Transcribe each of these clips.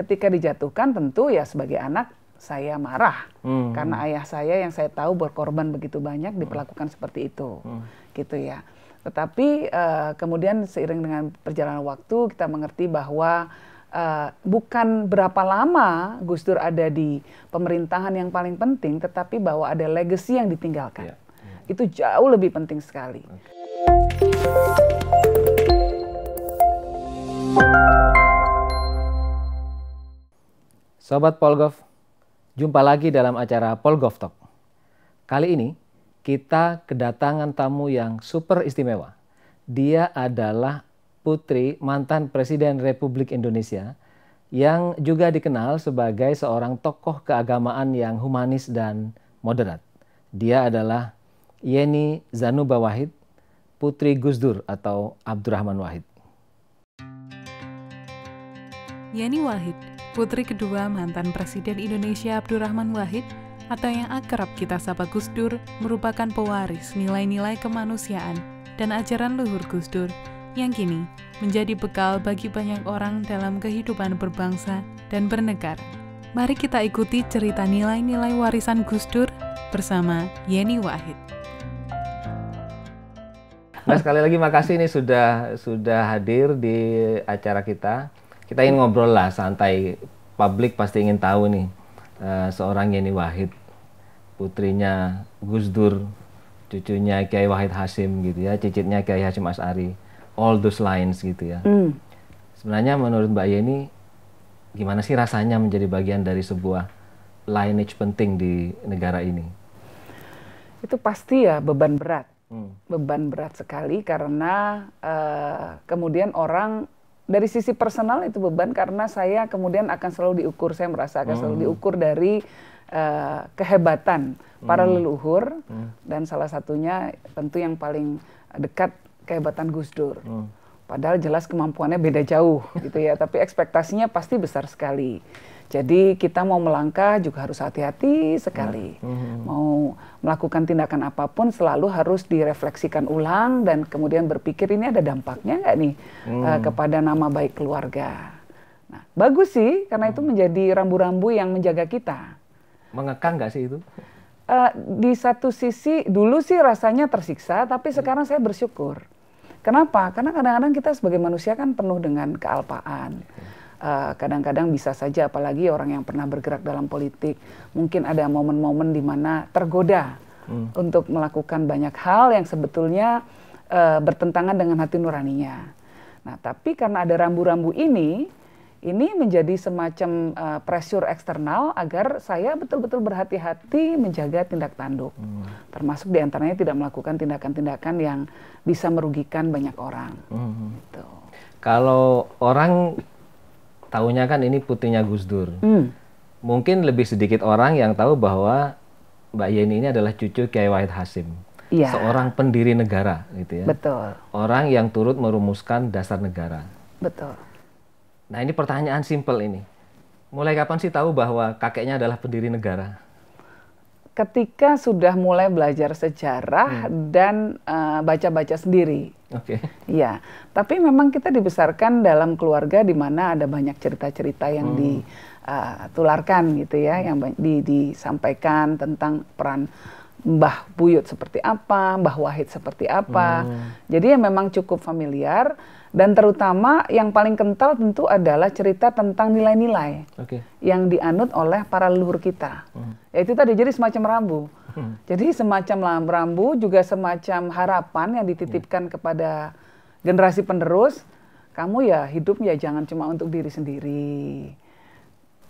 ketika dijatuhkan tentu ya sebagai anak saya marah hmm. karena ayah saya yang saya tahu berkorban begitu banyak hmm. diperlakukan hmm. seperti itu hmm. gitu ya tetapi uh, kemudian seiring dengan perjalanan waktu kita mengerti bahwa uh, bukan berapa lama Gus Dur ada di pemerintahan yang paling penting tetapi bahwa ada legacy yang ditinggalkan yeah. hmm. itu jauh lebih penting sekali okay. Sobat Polgov, jumpa lagi dalam acara Polgov Talk. Kali ini kita kedatangan tamu yang super istimewa. Dia adalah putri mantan Presiden Republik Indonesia yang juga dikenal sebagai seorang tokoh keagamaan yang humanis dan moderat. Dia adalah Yeni Zanuba Wahid, putri Gusdur atau Abdurrahman Wahid. Yeni Wahid putri kedua mantan Presiden Indonesia Abdurrahman Wahid atau yang akrab kita sapa Gus Dur merupakan pewaris nilai-nilai kemanusiaan dan ajaran luhur Gus Dur yang kini menjadi bekal bagi banyak orang dalam kehidupan berbangsa dan bernegara. Mari kita ikuti cerita nilai-nilai warisan Gus Dur bersama Yeni Wahid. Nah sekali lagi makasih nih sudah sudah hadir di acara kita kita ingin ngobrol lah santai. Publik pasti ingin tahu nih uh, seorang Yeni Wahid, putrinya Gus Dur, cucunya Kiai Wahid Hasim gitu ya, cicitnya Kiai Hasim Asari, all those lines gitu ya. Mm. Sebenarnya menurut Mbak Yeni, gimana sih rasanya menjadi bagian dari sebuah lineage penting di negara ini? Itu pasti ya beban berat. Hmm. Beban berat sekali karena uh, kemudian orang dari sisi personal itu beban karena saya kemudian akan selalu diukur saya merasa akan hmm. selalu diukur dari uh, kehebatan para hmm. leluhur hmm. dan salah satunya tentu yang paling dekat kehebatan Gus Dur. Hmm. Padahal jelas kemampuannya beda jauh gitu ya, tapi ekspektasinya pasti besar sekali. Jadi kita mau melangkah juga harus hati-hati sekali. Hmm. Mau melakukan tindakan apapun selalu harus direfleksikan ulang dan kemudian berpikir ini ada dampaknya nggak nih hmm. uh, kepada nama baik keluarga. Nah, bagus sih karena itu hmm. menjadi rambu-rambu yang menjaga kita. Mengekang nggak sih itu? Uh, di satu sisi dulu sih rasanya tersiksa, tapi hmm. sekarang saya bersyukur. Kenapa? Karena kadang-kadang kita sebagai manusia kan penuh dengan kealpaan. Hmm. Eh, kadang-kadang uh, bisa saja apalagi orang yang pernah bergerak dalam politik mungkin ada momen-momen di mana tergoda hmm. untuk melakukan banyak hal yang sebetulnya uh, bertentangan dengan hati nuraninya. Nah, tapi karena ada rambu-rambu ini, ini menjadi semacam uh, pressure eksternal agar saya betul-betul berhati-hati menjaga tindak tanduk. Hmm. Termasuk diantaranya tidak melakukan tindakan-tindakan yang bisa merugikan banyak orang. Hmm. Gitu. Kalau orang tahunya kan ini putrinya Gus Dur. Hmm. Mungkin lebih sedikit orang yang tahu bahwa Mbak Yeni ini adalah cucu Kiai Wahid Hasim. Ya. Seorang pendiri negara gitu ya. Betul. Orang yang turut merumuskan dasar negara. Betul. Nah, ini pertanyaan simpel ini. Mulai kapan sih tahu bahwa kakeknya adalah pendiri negara? ketika sudah mulai belajar sejarah hmm. dan eh, baca-baca uh, sendiri. Oke. Okay. Ya, tapi memang kita dibesarkan dalam keluarga di mana ada banyak cerita-cerita yang hmm. ditularkan eh, gitu ya, yang di, disampaikan tentang peran Mbah Buyut seperti apa, Mbah Wahid seperti apa. Hmm. Jadi ya memang cukup familiar dan terutama yang paling kental tentu adalah cerita tentang nilai-nilai okay. yang dianut oleh para leluhur kita. Hmm. Ya itu tadi jadi semacam rambu. Hmm. Jadi semacam rambu juga semacam harapan yang dititipkan yeah. Hmm. kepada generasi penerus. Kamu ya hidup ya jangan cuma untuk diri sendiri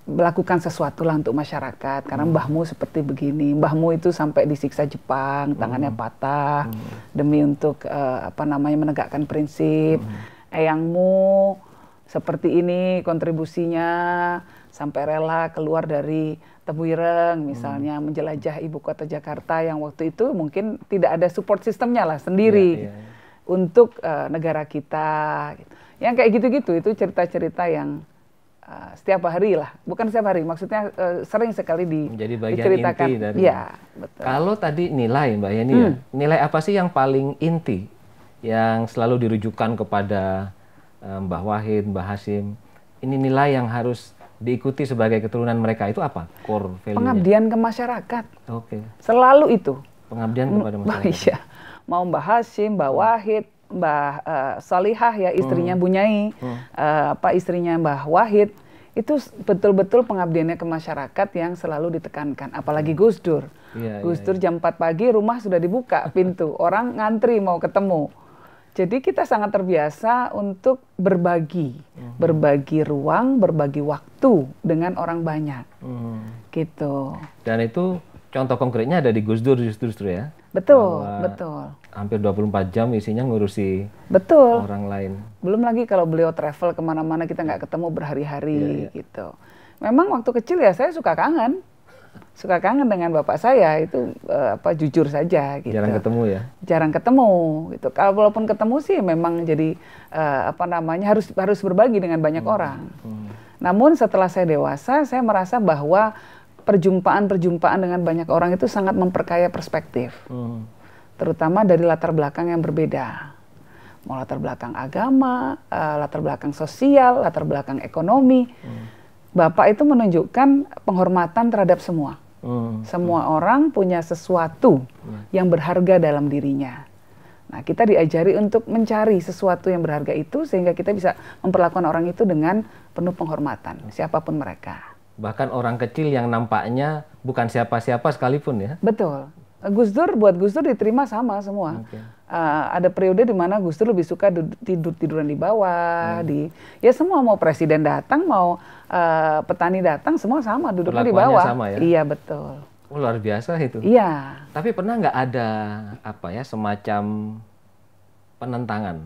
melakukan sesuatu lah untuk masyarakat karena hmm. mbahmu seperti begini mbahmu itu sampai disiksa Jepang hmm. tangannya patah hmm. demi untuk uh, apa namanya menegakkan prinsip hmm. eyangmu seperti ini kontribusinya sampai rela keluar dari Tebuireng misalnya hmm. menjelajah ibu kota Jakarta yang waktu itu mungkin tidak ada support sistemnya lah sendiri ya, ya. untuk uh, negara kita gitu. yang kayak gitu-gitu itu cerita-cerita yang Eh, setiap hari lah, bukan setiap hari, maksudnya uh, sering sekali di, Menjadi bagian diceritakan. Inti dari ya, betul. Kalau tadi nilai Mbak Yani ya, hmm. ya, nilai apa sih yang paling inti yang selalu dirujukan kepada um, Mbah Wahid, Mbah Hasim? Ini nilai yang harus diikuti sebagai keturunan mereka itu apa? Core Pengabdian ke masyarakat. Oke. Okay. Selalu itu. Pengabdian kepada masyarakat. Mbak iya. Mau Mbah Hasim, Mbah Wahid, Mbah uh, Salihah ya istrinya hmm. Bunyai, hmm. Uh, apa istrinya Mbah Wahid itu betul-betul pengabdiannya ke masyarakat yang selalu ditekankan apalagi hmm. Gus Dur. Yeah, iya, Gus Dur yeah, yeah. jam 4 pagi rumah sudah dibuka pintu, orang ngantri mau ketemu. Jadi kita sangat terbiasa untuk berbagi, hmm berbagi ruang, berbagi waktu dengan orang banyak, mm. gitu. Dan itu contoh konkretnya ada di Gus Dur justru ya? Betul, betul. Hampir 24 jam isinya ngurusi betul. orang lain. Belum lagi kalau beliau travel kemana-mana kita nggak ketemu berhari-hari yeah, yeah. gitu. Memang waktu kecil ya saya suka kangen, suka kangen dengan bapak saya itu uh, apa jujur saja gitu. Jarang ketemu ya. Jarang ketemu gitu. Kalau walaupun ketemu sih memang jadi uh, apa namanya harus harus berbagi dengan banyak hmm. orang. Hmm. Namun setelah saya dewasa saya merasa bahwa perjumpaan-perjumpaan dengan banyak orang itu sangat memperkaya perspektif. Hmm. Terutama dari latar belakang yang berbeda. Mau latar belakang agama, uh, latar belakang sosial, latar belakang ekonomi. Hmm. Bapak itu menunjukkan penghormatan terhadap semua. Hmm. Semua hmm. orang punya sesuatu hmm. yang berharga dalam dirinya. Nah, kita diajari untuk mencari sesuatu yang berharga itu sehingga kita bisa memperlakukan orang itu dengan penuh penghormatan, siapapun mereka bahkan orang kecil yang nampaknya bukan siapa-siapa sekalipun ya. Betul. Gus Dur buat Gus Dur diterima sama semua. Okay. Uh, eh, ada periode di mana Gus Dur lebih suka tidur tiduran di bawah, hmm. di ya semua mau presiden datang, mau uh, petani datang, semua sama duduknya di bawah. Sama ya? Iya betul. Oh, luar biasa itu. Iya. Tapi pernah nggak ada apa ya semacam penentangan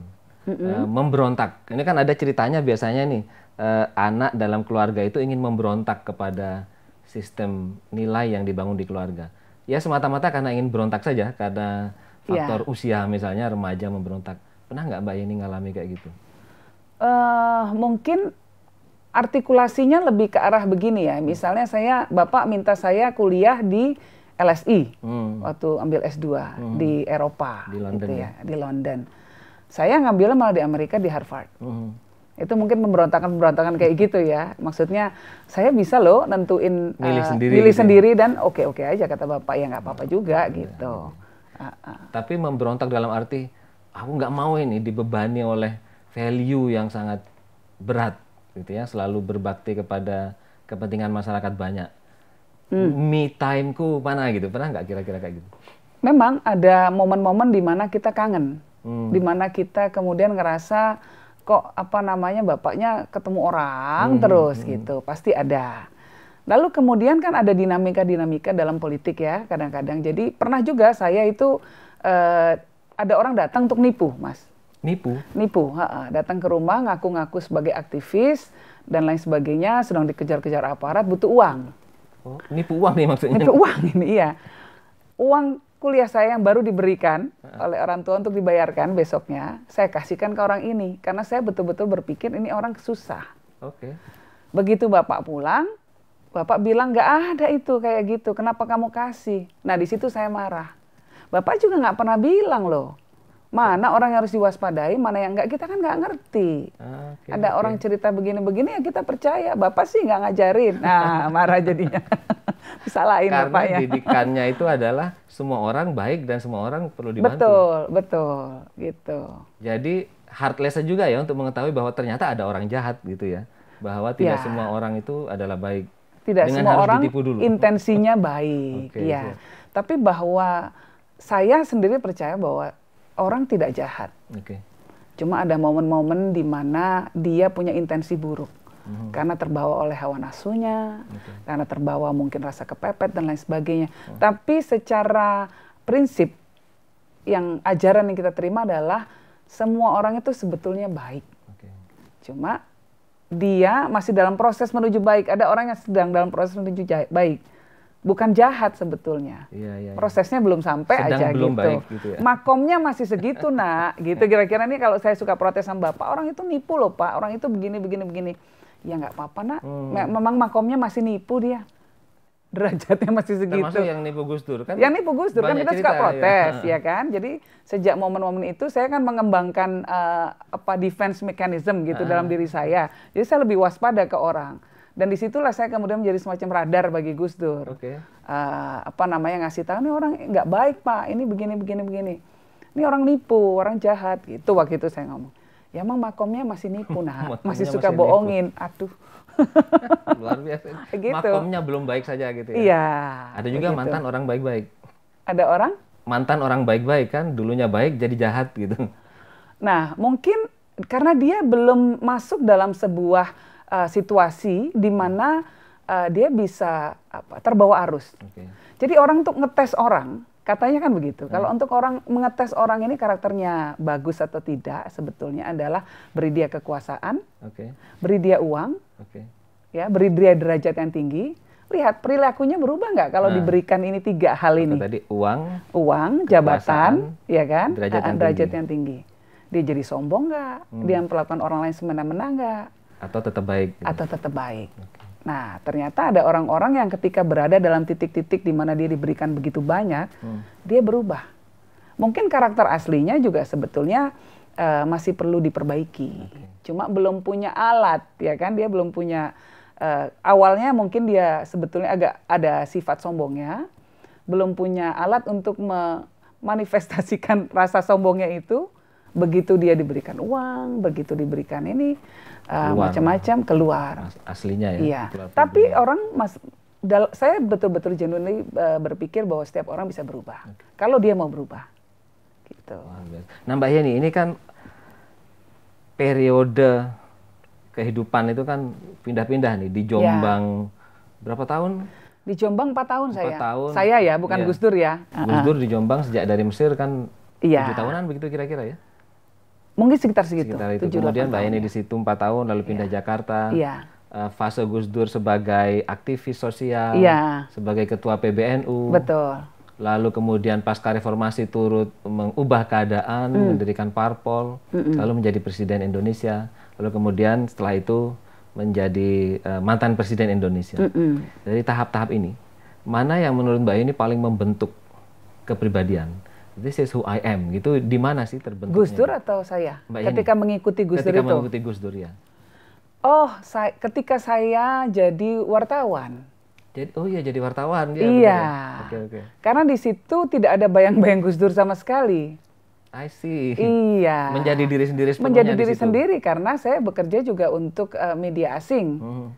mm -hmm. uh, memberontak. Ini kan ada ceritanya biasanya nih uh, anak dalam keluarga itu ingin memberontak kepada sistem nilai yang dibangun di keluarga. Ya semata-mata karena ingin berontak saja karena iya. faktor yeah. usia misalnya remaja memberontak. Pernah nggak Mbak ini ngalami kayak gitu? Uh, mungkin artikulasinya lebih ke arah begini ya. Hmm. Misalnya saya bapak minta saya kuliah di LSI hmm. waktu ambil S2 hmm. di Eropa di gitu London gitu ya, ya. di London. Saya ngambilnya malah di Amerika di Harvard. Hmm. Itu mungkin pemberontakan-pemberontakan kayak gitu ya. Maksudnya saya bisa loh nentuin milih uh, sendiri, milih gitu. Ya. sendiri dan oke-oke aja kata bapak ya nggak apa-apa oh, juga ya. gitu. Uh, uh. Tapi memberontak dalam arti aku nggak mau ini dibebani oleh value yang sangat berat gitu ya. Selalu berbakti kepada kepentingan masyarakat banyak. Hmm. Me time-ku mana gitu. Pernah nggak kira-kira kayak gitu? Memang ada momen-momen di mana kita kangen hmm. dimana kita kemudian ngerasa kok apa namanya bapaknya ketemu orang hmm, hmm. terus hmm. gitu pasti ada lalu kemudian kan ada dinamika-dinamika dalam politik ya kadang-kadang jadi pernah juga saya itu eh, ada orang datang untuk nipu mas nipu nipu ha -ha. datang ke rumah ngaku-ngaku sebagai aktivis dan lain sebagainya sedang dikejar-kejar aparat butuh uang oh, nipu uang nih maksudnya nipu uang ini iya uang kuliah saya yang baru diberikan oleh orang tua untuk dibayarkan besoknya, saya kasihkan ke orang ini karena saya betul-betul berpikir ini orang susah. Oke. Okay. Begitu bapak pulang, bapak bilang nggak ada itu kayak gitu. Kenapa kamu kasih? Nah di situ saya marah. Bapak juga nggak pernah bilang loh. Mana orang yang harus diwaspadai, mana yang enggak, kita kan nggak ngerti. Okay, Ada okay. orang cerita begini-begini ya kita percaya. Bapak sih nggak ngajarin. Nah, marah jadinya. salahin ya, Karena ya, didikannya itu adalah semua orang baik dan semua orang perlu dibantu. Betul, betul, gitu. Jadi hard lesson juga ya untuk mengetahui bahwa ternyata ada orang jahat gitu ya, bahwa tidak ya. semua orang itu adalah baik. Tidak Dengan semua orang dulu. intensinya baik, okay, ya. Tapi bahwa saya sendiri percaya bahwa orang tidak jahat. Okay. Cuma ada momen-momen di mana dia punya intensi buruk hmm. karena terbawa oleh hawa nafsunya, okay. karena terbawa mungkin rasa kepepet dan lain sebagainya. Oh. Tapi secara prinsip yang ajaran yang kita terima adalah semua orang itu sebetulnya baik. Okay. Cuma dia masih dalam proses menuju baik. Ada orang yang sedang dalam proses menuju jahat, baik. Bukan jahat sebetulnya. Iya, iya, iya. Prosesnya belum sampai sedang aja belum gitu. Baik gitu ya. Makomnya masih segitu, Nak. gitu kira-kira nih kalau saya suka protes sama Bapak, orang itu nipu loh, Pak. Orang itu begini begini begini ya nggak apa-apa nak hmm. memang makomnya masih nipu dia derajatnya masih segitu Termasuk yang nipu Gus Dur kan yang nipu Gus Dur kan kita cerita, suka ya. protes ya. ya kan jadi sejak momen-momen itu saya kan mengembangkan uh, apa defense mechanism gitu uh. dalam diri saya jadi saya lebih waspada ke orang dan disitulah saya kemudian menjadi semacam radar bagi Gus Dur okay. uh, eh, apa namanya ngasih tahu ini orang nggak baik pak ini begini begini begini ini orang nipu orang jahat gitu waktu itu saya ngomong Ya emang makomnya masih nipu, nah. masih suka masih bohongin. Nipu. Aduh. Luar biasa. Gitu. Makomnya belum baik saja gitu ya. Iya. Ada juga begitu. mantan orang baik-baik. Ada orang? Mantan orang baik-baik kan, dulunya baik jadi jahat gitu. Nah, mungkin karena dia belum masuk dalam sebuah uh, situasi di mana uh, dia bisa apa, terbawa arus. Okay. Jadi orang tuh ngetes orang, Katanya kan begitu. Hmm. Kalau untuk orang mengetes orang ini karakternya bagus atau tidak sebetulnya adalah beri dia kekuasaan, okay. beri dia uang, okay. ya beri dia derajat yang tinggi. Lihat perilakunya berubah nggak kalau nah, diberikan ini tiga hal ini. Tadi uang, uang, jabatan, ya kan, derajat, ah, ah, yang, derajat tinggi. yang tinggi. Dia jadi sombong nggak? Hmm. Dia memperlakukan orang lain semena-mena nggak? Atau tetap baik? Gitu. Atau tetap baik. Okay. Nah, ternyata ada orang-orang yang ketika berada dalam titik-titik di mana dia diberikan begitu banyak, hmm. dia berubah. Mungkin karakter aslinya juga sebetulnya uh, masih perlu diperbaiki. Okay. Cuma belum punya alat, ya kan? Dia belum punya uh, awalnya mungkin dia sebetulnya agak ada sifat sombongnya, belum punya alat untuk memanifestasikan rasa sombongnya itu begitu dia diberikan uang, begitu diberikan ini uh, macam-macam keluar. Aslinya ya. Iya. Tapi orang mas, saya betul-betul genuinely uh, berpikir bahwa setiap orang bisa berubah okay. kalau dia mau berubah. Gitu. Nah, Mbak Yeni, ini kan periode kehidupan itu kan pindah-pindah nih di iya. Jombang ya. berapa tahun? Di Jombang 4 tahun 4 saya. Tahun. Saya ya, bukan ya. Gus Dur ya. Gus Dur di Jombang sejak dari Mesir kan Iya. Tujuh tahunan begitu kira-kira ya? mungkin sekitar segitu. Sekitar itu. 7, Kemudian Mbak Eni di ya. situ empat tahun lalu pindah yeah. Jakarta. Iya. Yeah. fase Gus Dur sebagai aktivis sosial, yeah. sebagai ketua PBNU. Betul. Lalu kemudian pasca reformasi turut mengubah keadaan, mm. mendirikan parpol, mm -mm. lalu menjadi presiden Indonesia. Lalu kemudian setelah itu menjadi uh, mantan presiden Indonesia. Mm -mm. Dari tahap-tahap ini, mana yang menurut Mbak ini paling membentuk kepribadian? this is who I am gitu di mana sih terbentuknya? Gus Dur atau saya? Mbak ketika Yeni? mengikuti Gus ketika Dur itu. Ketika mengikuti Gus Dur ya. Oh, saya, ketika saya jadi wartawan. Jadi oh iya jadi wartawan dia. Ya, iya. Ya. Oke okay, oke. Okay. Karena di situ tidak ada bayang-bayang Gus Dur sama sekali. I see. Iya. Menjadi diri sendiri Menjadi diri sendiri karena saya bekerja juga untuk uh, media asing. Hmm.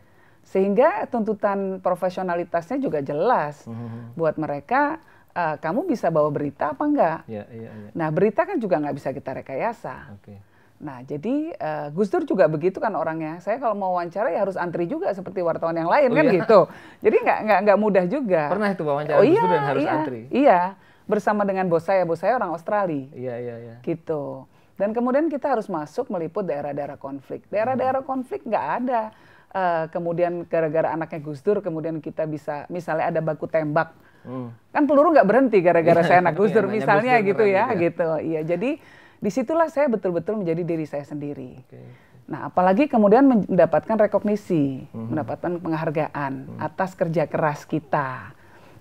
Sehingga tuntutan profesionalitasnya juga jelas hmm. buat mereka uh, kamu bisa bawa berita apa enggak? Ya, ya, ya. Nah berita kan juga nggak bisa kita rekayasa. Okay. Nah, jadi uh, Gus Dur juga begitu kan orangnya. Saya kalau mau wawancara ya harus antri juga seperti wartawan yang lain oh, kan iya. gitu. Jadi nggak nggak nggak mudah juga. Pernah itu wawancara oh, Gus iya, Dur iya, harus iya, antri. Iya, bersama dengan bos saya, bos saya orang Australia. Iya iya iya. Gitu. Dan kemudian kita harus masuk meliput daerah-daerah konflik. Daerah-daerah hmm. konflik nggak ada. Uh, kemudian gara-gara anaknya Gus Dur, kemudian kita bisa misalnya ada baku tembak Hmm. Kan peluru nggak berhenti gara-gara saya anak Gus iya, Dur misalnya gitu ya, ya, gitu. Iya, jadi disitulah saya betul-betul menjadi diri saya sendiri. Okay. Nah, apalagi kemudian mendapatkan rekognisi, hmm. mendapatkan penghargaan hmm. atas kerja keras kita,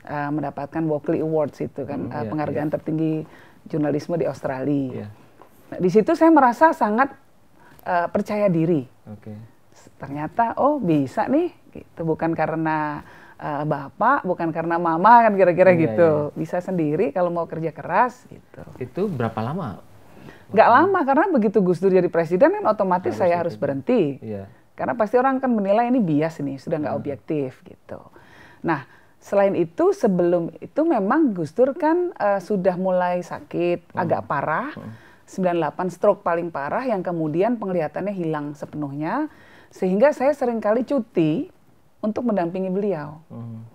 uh, mendapatkan Walkley Awards itu kan hmm, uh, penghargaan yeah. tertinggi jurnalisme di Australia. Yeah. Nah, di situ saya merasa sangat uh, percaya diri. Okay. Ternyata oh bisa nih, itu bukan karena uh, bapak bukan karena mama kan kira-kira iya, gitu iya, iya. bisa sendiri kalau mau kerja keras gitu itu berapa lama nggak lama karena begitu Gus Dur jadi presiden kan otomatis harus saya itu. harus berhenti iya. karena pasti orang kan menilai ini bias nih sudah nggak hmm. objektif gitu nah selain itu sebelum itu memang Gus Dur kan uh, sudah mulai sakit hmm. agak parah hmm. 98 stroke paling parah yang kemudian penglihatannya hilang sepenuhnya sehingga saya seringkali cuti untuk mendampingi beliau. Hmm.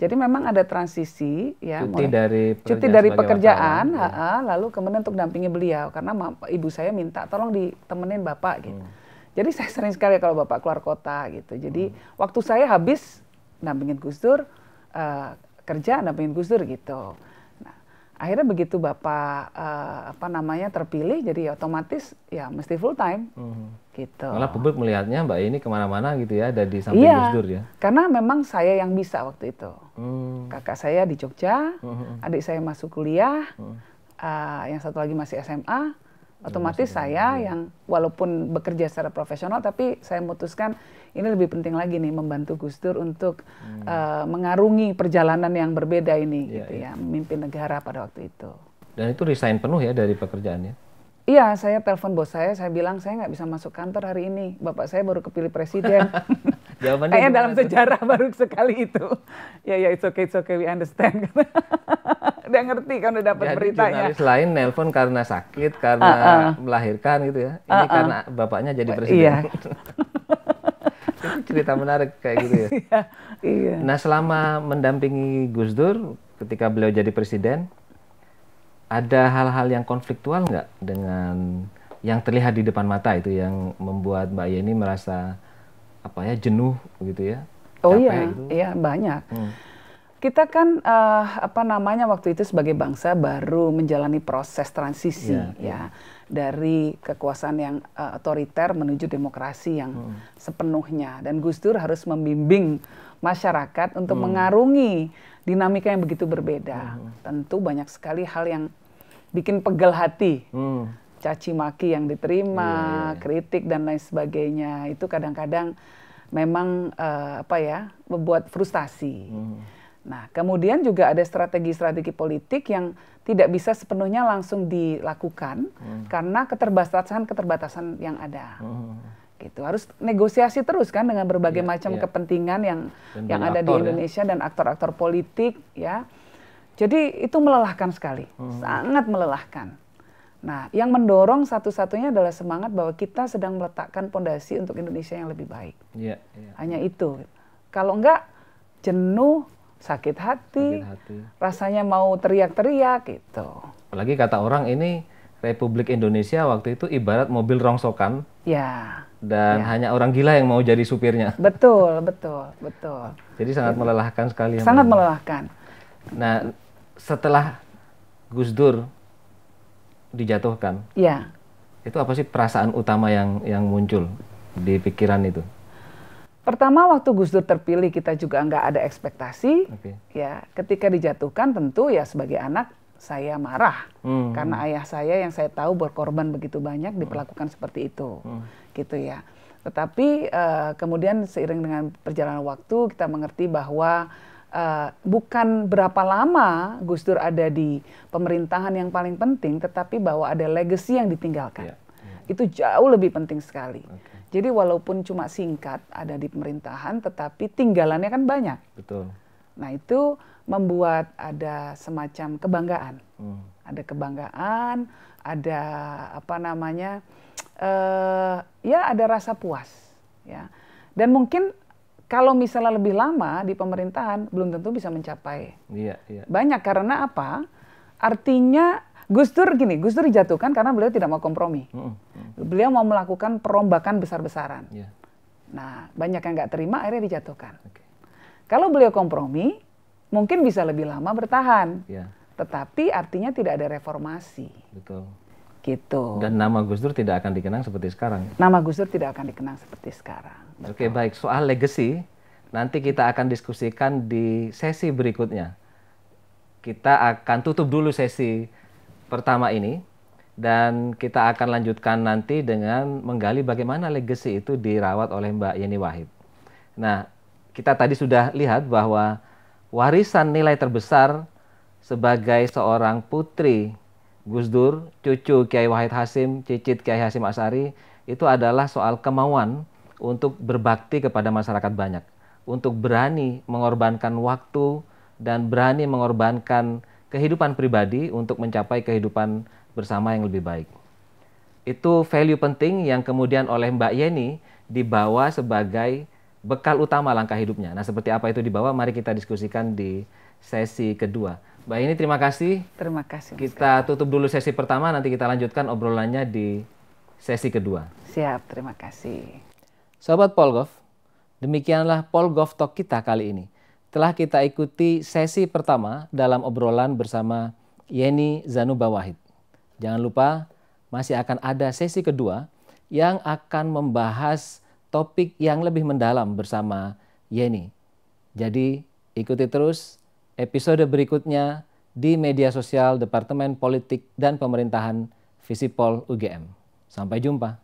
Jadi memang ada transisi ya cuti mulai, dari cuti dari pekerjaan, ha -ha, iya. lalu kemudian untuk mendampingi beliau karena ibu saya minta tolong ditemenin bapak gitu. Hmm. Jadi saya sering sekali kalau bapak keluar kota gitu. Jadi hmm. waktu saya habis dampingin Gus Dur, uh, kerja dampingin Gus Dur gitu. Nah, akhirnya begitu bapak uh, apa namanya terpilih, jadi otomatis ya mesti full time. Hmm Gitu. Malah publik melihatnya Mbak ini kemana-mana gitu ya, ada di samping iya, Gus Dur ya? karena memang saya yang bisa waktu itu. Hmm. Kakak saya di Jogja, hmm. hmm, hmm. adik saya masuk kuliah, hmm. uh, yang satu lagi masih SMA, otomatis hmm. saya iya. yang walaupun bekerja secara profesional, tapi saya memutuskan ini lebih penting lagi nih membantu Gus Dur untuk hmm. uh, mengarungi perjalanan yang berbeda ini, ya, gitu iya. ya, memimpin negara pada waktu itu. Dan itu resign penuh ya dari pekerjaannya? Iya, saya telepon bos saya, saya bilang saya nggak bisa masuk kantor hari ini. Bapak saya baru kepilih presiden. ini. Kayaknya dalam sejarah baru sekali itu. Ya ya, it's okay, it's okay, we understand. Dia ngerti kan udah dapat berita beritanya. Jadi lain nelpon karena sakit, karena uh -uh. melahirkan gitu ya. Ini uh -uh. karena bapaknya jadi iya. presiden. Iya. itu cerita menarik kayak gitu ya. Iya, iya. Nah, selama mendampingi Gus Dur ketika beliau jadi presiden, ada hal-hal yang konfliktual nggak dengan yang terlihat di depan mata itu yang membuat Mbak Yeni merasa apa ya jenuh gitu ya? Oh iya, gitu. iya banyak. Hmm. Kita kan uh, apa namanya waktu itu sebagai bangsa baru menjalani proses transisi yeah, iya. ya yeah. dari kekuasaan yang uh, otoriter menuju demokrasi yang hmm. sepenuhnya dan Gus Dur harus membimbing masyarakat untuk hmm. mengarungi dinamika yang begitu berbeda. Hmm. Tentu banyak sekali hal yang bikin pegel hati. Hmm. Caci maki yang diterima, yeah. Iya, iya. kritik dan lain sebagainya itu kadang-kadang memang uh, apa ya membuat frustasi. Hmm. Nah, kemudian juga ada strategi-strategi politik yang tidak bisa sepenuhnya langsung dilakukan hmm. karena keterbatasan-keterbatasan yang ada. Hmm. Gitu. Harus negosiasi terus kan dengan berbagai ya, macam ya. kepentingan yang dan yang ada aktor, di ya. Indonesia ya? dan aktor-aktor politik ya. Jadi itu melelahkan sekali, hmm. sangat melelahkan. Nah, yang mendorong satu-satunya adalah semangat bahwa kita sedang meletakkan pondasi untuk Indonesia yang lebih baik. Yeah, yeah. Hanya itu. Kalau enggak, jenuh, sakit hati, sakit hati. rasanya mau teriak-teriak gitu. Apalagi kata orang ini Republik Indonesia waktu itu ibarat mobil rongsokan. Ya. Dan ya. hanya orang gila yang mau jadi supirnya. Betul, betul, betul. Jadi sangat melelahkan sekali. Sangat melelahkan. Nah, setelah Gus Dur dijatuhkan, ya. itu apa sih perasaan utama yang yang muncul di pikiran itu? Pertama waktu Gus Dur terpilih kita juga nggak ada ekspektasi. Okay. Ya, ketika dijatuhkan tentu ya sebagai anak saya marah hmm. karena ayah saya yang saya tahu berkorban begitu banyak diperlakukan seperti itu, hmm. gitu ya. Tetapi uh, kemudian seiring dengan perjalanan waktu kita mengerti bahwa Eh, bukan berapa lama Gus Dur ada di pemerintahan yang paling penting, tetapi bahwa ada legacy yang ditinggalkan. Yeah. Hmm. Yeah. Itu jauh lebih penting sekali. Okay. Jadi walaupun cuma singkat ada di pemerintahan, tetapi tinggalannya kan banyak. Betul. Nah itu membuat ada semacam kebanggaan, hmm. ada kebanggaan, ada apa namanya, uh, ya ada rasa puas, ya. Dan mungkin kalau misalnya lebih lama di pemerintahan, belum tentu bisa mencapai. Iya, iya. Banyak karena apa? Artinya Gus Dur gini, Gus Dur dijatuhkan karena beliau tidak mau kompromi. Mm -hmm. Beliau mau melakukan perombakan besar-besaran. Yeah. Nah, banyak yang nggak terima, akhirnya dijatuhkan. Okay. Kalau beliau kompromi, mungkin bisa lebih lama bertahan. Yeah. Tetapi artinya tidak ada reformasi. Betul gitu. Dan nama Gus Dur tidak akan dikenang seperti sekarang. Nama Gus Dur tidak akan dikenang seperti sekarang. Oke, okay, baik. Soal legacy nanti kita akan diskusikan di sesi berikutnya. Kita akan tutup dulu sesi pertama ini dan kita akan lanjutkan nanti dengan menggali bagaimana legacy itu dirawat oleh Mbak Yeni Wahid. Nah, kita tadi sudah lihat bahwa warisan nilai terbesar sebagai seorang putri Gus Dur, cucu Kiai Wahid Hasim, cicit Kiai Hasim Asari itu adalah soal kemauan untuk berbakti kepada masyarakat banyak, untuk berani mengorbankan waktu dan berani mengorbankan kehidupan pribadi untuk mencapai kehidupan bersama yang lebih baik. Itu value penting yang kemudian oleh Mbak Yeni dibawa sebagai bekal utama langkah hidupnya. Nah, seperti apa itu dibawa? Mari kita diskusikan di sesi kedua. Mbak Yeni, terima kasih. Terima kasih. kita tutup dulu sesi pertama, nanti kita lanjutkan obrolannya di sesi kedua. Siap, terima kasih. Sobat Polgov, demikianlah Polgov Talk kita kali ini. Telah kita ikuti sesi pertama dalam obrolan bersama Yeni Zanuba Wahid. Jangan lupa masih akan ada sesi kedua yang akan membahas topik yang lebih mendalam bersama Yeni. Jadi ikuti terus episode berikutnya di media sosial Departemen Politik dan Pemerintahan Visipol UGM. Sampai jumpa.